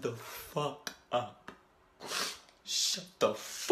the fuck up. Shut the fuck